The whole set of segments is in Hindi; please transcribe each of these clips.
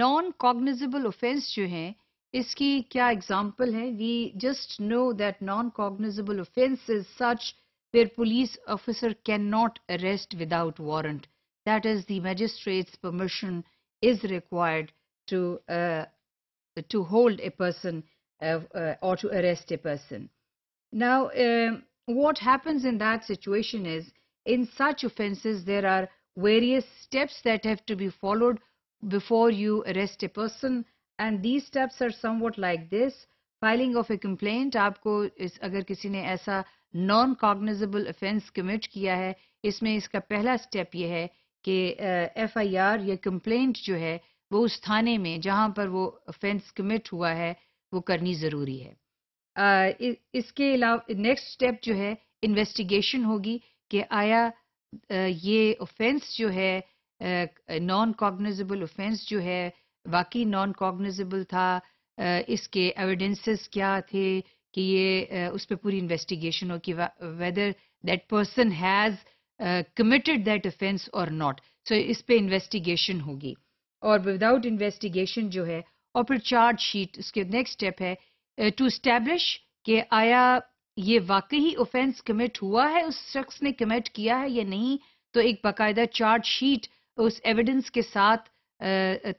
नॉन कॉग्निजेबल ऑफेंस जो है इसकी क्या एग्जाम्पल है we just know that non cognizable offence is such where police officer can not arrest without warrant that is the magistrate's permission is required to to hold a person और to arrest a person now what happens in that situation is in such offences there are various steps that have to be followed before you arrest a person and these steps are somewhat like this filing of a complaint आपको इस अगर किसी ने ऐसा नॉन कॉग्निजेबल ऑफेंस कमिट किया है इसमें इसका पहला स्टेप ये है कि एफ आई आर या कंप्लेंट जो है वो उस थाने में जहाँ पर वो ऑफेंस कमिट हुआ है वो करनी ज़रूरी है uh, इ, इसके अलावा नेक्स्ट स्टेप जो है इन्वेस्टिगेशन होगी कि आया uh, ये ऑफेंस जो है नॉन कॉग्निजेबल ऑफेंस जो है वाकई नॉन कॉग्निजेबल था इसके एविडेंसेस क्या थे कि ये उस पर पूरी इन्वेस्टिगेशन हो कि whether that person has committed that offence और नॉट सो इस पर इन्वेस्टिगेशन होगी और विदाउट इन्वेस्टिगेशन जो है और फिर चार्ज शीट उसके नेक्स्ट स्टेप है टू स्टैब्लिश कि आया ये वाकई ऑफेंस कमिट हुआ है उस शख्स ने कमिट किया है या नहीं तो एक बाकायदा चार्ज शीट तो उस एविडेंस के साथ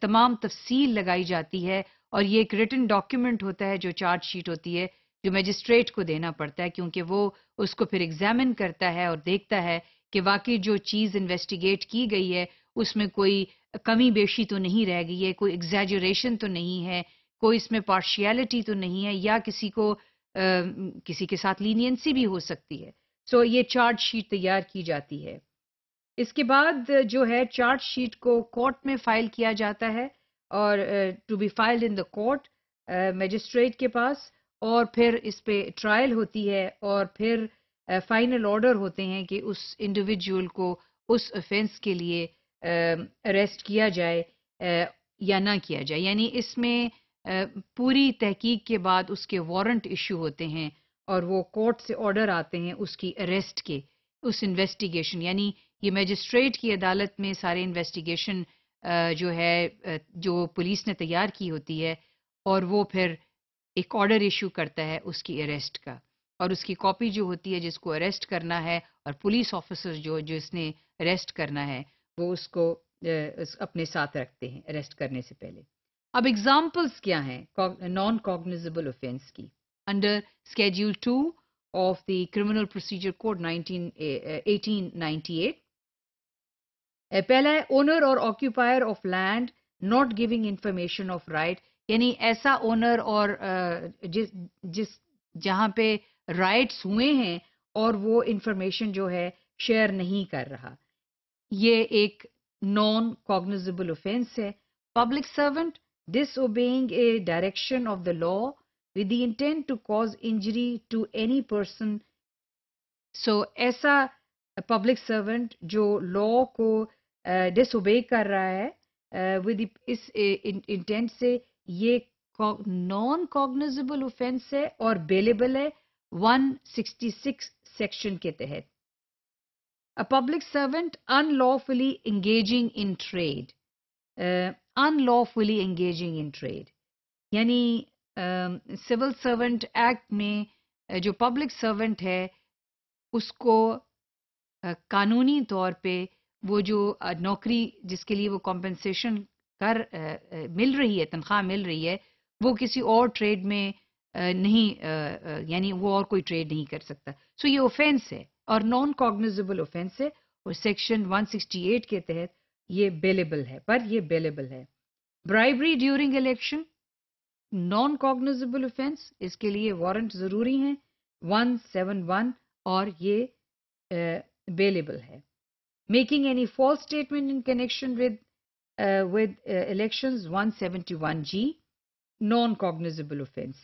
तमाम तफसील लगाई जाती है और ये एक रिटन डॉक्यूमेंट होता है जो चार्ज शीट होती है जो मजिस्ट्रेट को देना पड़ता है क्योंकि वो उसको फिर एग्जामिन करता है और देखता है कि वाकई जो चीज़ इन्वेस्टिगेट की गई है उसमें कोई कमी बेशी तो नहीं रह गई है कोई एग्जैजरेशन तो नहीं है कोई इसमें पार्शियलिटी तो नहीं है या किसी को आ, किसी के साथ लीनियंसी भी हो सकती है सो so, ये चार्ज शीट तैयार की जाती है इसके बाद जो है चार्जशीट को कोर्ट में फाइल किया जाता है और to be filed in the court magistrate के पास और फिर इस पे ट्रायल होती है और फिर फाइनल ऑर्डर होते हैं कि उस इंडिविजुअल को उस ऑफेंस के लिए अरेस्ट किया जाए या ना किया जाए यानी इसमें पूरी तहकीक के बाद उसके वारंट इशू होते हैं और वो कोर्ट से ऑर्डर आते हैं उसकी अरेस्ट के उस इन्वेस्टिगेशन यानी ये मजिस्ट्रेट की अदालत में सारे इन्वेस्टिगेशन जो है जो पुलिस ने तैयार की होती है और वो फिर एक ऑर्डर इशू करता है उसकी अरेस्ट का और उसकी कॉपी जो होती है जिसको अरेस्ट करना है और पुलिस ऑफिसर जो जो इसने अरेस्ट करना है वो उसको अपने साथ रखते हैं अरेस्ट करने से पहले अब एग्जाम्पल्स क्या हैं नॉन कॉग्निजेबल ऑफेंस की under schedule two of the criminal procedure code 19 1898 पहला है ओनर और occupier of land not giving information of right यानी ऐसा ओनर और जिस जिस जहां पे राइट्स हुए हैं और वो इंफॉर्मेशन जो है शेयर नहीं कर रहा ये एक नॉन कॉग्निजेबल ऑफेंस है public servant obeying a direction of the law with the intent to cause injury to any person so ऐसा पब्लिक सर्वेंट जो लॉ को डिसोबे कर रहा है विद इस इंटेंट से ये नॉन कॉग्निजेबल ऑफेंस है और बेलेबल है 166 सेक्शन के तहत a public servant unlawfully engaging in trade unlawfully engaging in trade यानी सिविल सर्वेंट एक्ट में जो पब्लिक सर्वेंट है उसको uh, कानूनी तौर पे वो जो नौकरी जिसके लिए वो कॉम्पेंसेशन कर मिल रही है तनख्वाह मिल रही है वो किसी और ट्रेड में नहीं यानी वो और कोई ट्रेड नहीं कर सकता सो ये ऑफेंस है और नॉन कॉग्निजेबल ऑफेंस है और सेक्शन 168 के तहत ये बेलेबल है पर ये बेलेबल है bribery during election non cognizable offence इसके लिए वारंट जरूरी है 171 और ये बेलेबल है making any false statement in connection with uh, with uh, elections 171g non cognizable offense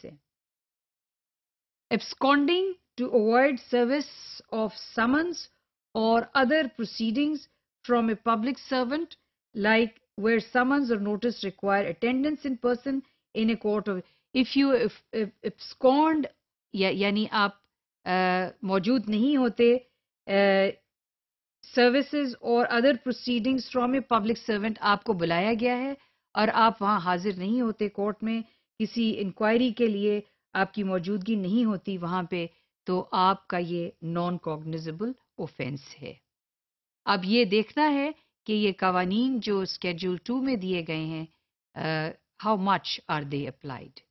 absconding to avoid service of summons or other proceedings from a public servant like where summons or notice require attendance in person in a court of if you if, if, abscond या, यानी आप मौजूद नहीं होते सर्विसेज और other proceedings from a public servant आपको बुलाया गया है और आप वहाँ हाजिर नहीं होते कोर्ट में किसी इंक्वायरी के लिए आपकी मौजूदगी नहीं होती वहाँ पे तो आपका ये नॉन कॉग्निजबल ऑफेंस है अब ये देखना है कि ये कवानीन जो स्केड्यूल टू में दिए गए हैं how much are they applied